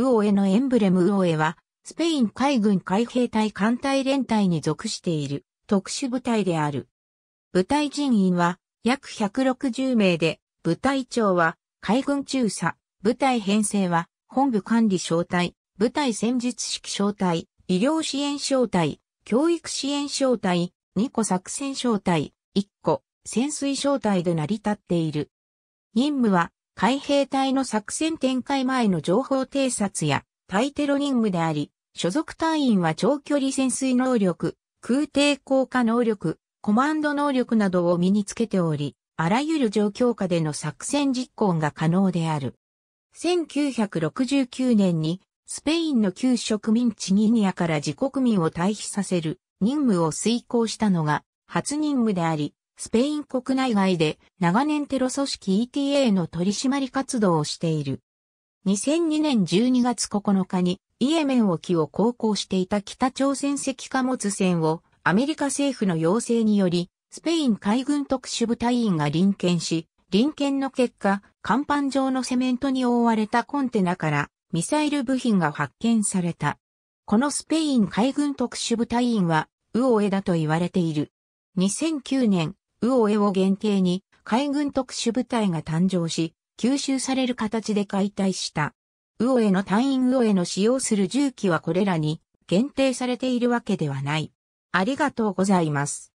ウオエのエンブレムウオエは、スペイン海軍海兵隊艦隊連隊に属している特殊部隊である。部隊人員は約160名で、部隊長は海軍中佐、部隊編成は本部管理小隊、部隊戦術式小隊、医療支援小隊、教育支援小隊、2個作戦小隊、1個潜水小隊で成り立っている。任務は海兵隊の作戦展開前の情報偵察や対テロ任務であり、所属隊員は長距離潜水能力、空挺降下能力、コマンド能力などを身につけており、あらゆる状況下での作戦実行が可能である。1969年にスペインの旧植民地ギニアから自国民を退避させる任務を遂行したのが初任務であり、スペイン国内外で長年テロ組織 ETA の取締り活動をしている。2002年12月9日にイエメン沖を航行していた北朝鮮赤貨物船をアメリカ政府の要請によりスペイン海軍特殊部隊員が臨検し、臨検の結果、甲板上のセメントに覆われたコンテナからミサイル部品が発見された。このスペイン海軍特殊部隊員は、ウオエだと言われている。2009年、ウオエを限定に海軍特殊部隊が誕生し、吸収される形で解体した。ウオエの隊員ウオエの使用する銃器はこれらに限定されているわけではない。ありがとうございます。